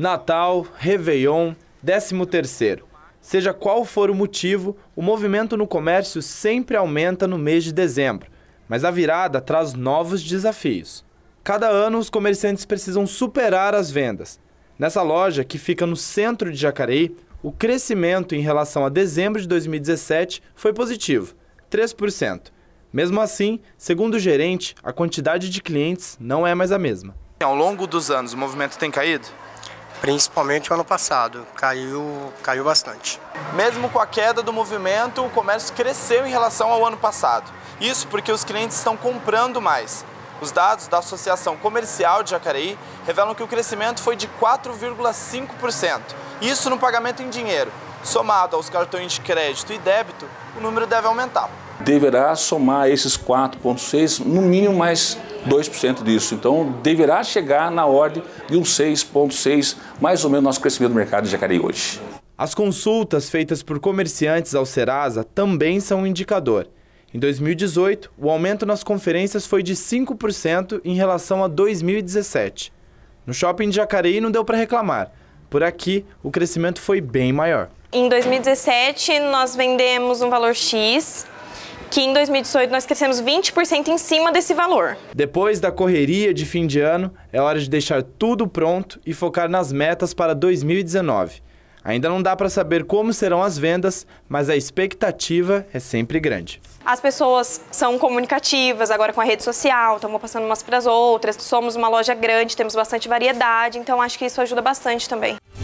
Natal, Réveillon, 13º. Seja qual for o motivo, o movimento no comércio sempre aumenta no mês de dezembro, mas a virada traz novos desafios. Cada ano, os comerciantes precisam superar as vendas. Nessa loja, que fica no centro de Jacareí, o crescimento em relação a dezembro de 2017 foi positivo, 3%. Mesmo assim, segundo o gerente, a quantidade de clientes não é mais a mesma. Ao longo dos anos, o movimento tem caído? principalmente o ano passado, caiu, caiu bastante. Mesmo com a queda do movimento, o comércio cresceu em relação ao ano passado. Isso porque os clientes estão comprando mais. Os dados da Associação Comercial de Jacareí revelam que o crescimento foi de 4,5%. Isso no pagamento em dinheiro. Somado aos cartões de crédito e débito, o número deve aumentar deverá somar esses 4,6%, no mínimo mais 2% disso. Então, deverá chegar na ordem de um 6,6%, mais ou menos, nosso crescimento do mercado de Jacareí hoje. As consultas feitas por comerciantes ao Serasa também são um indicador. Em 2018, o aumento nas conferências foi de 5% em relação a 2017. No shopping de Jacareí não deu para reclamar. Por aqui, o crescimento foi bem maior. Em 2017, nós vendemos um valor X, que em 2018 nós crescemos 20% em cima desse valor. Depois da correria de fim de ano, é hora de deixar tudo pronto e focar nas metas para 2019. Ainda não dá para saber como serão as vendas, mas a expectativa é sempre grande. As pessoas são comunicativas agora com a rede social, estão passando umas para as outras. Somos uma loja grande, temos bastante variedade, então acho que isso ajuda bastante também.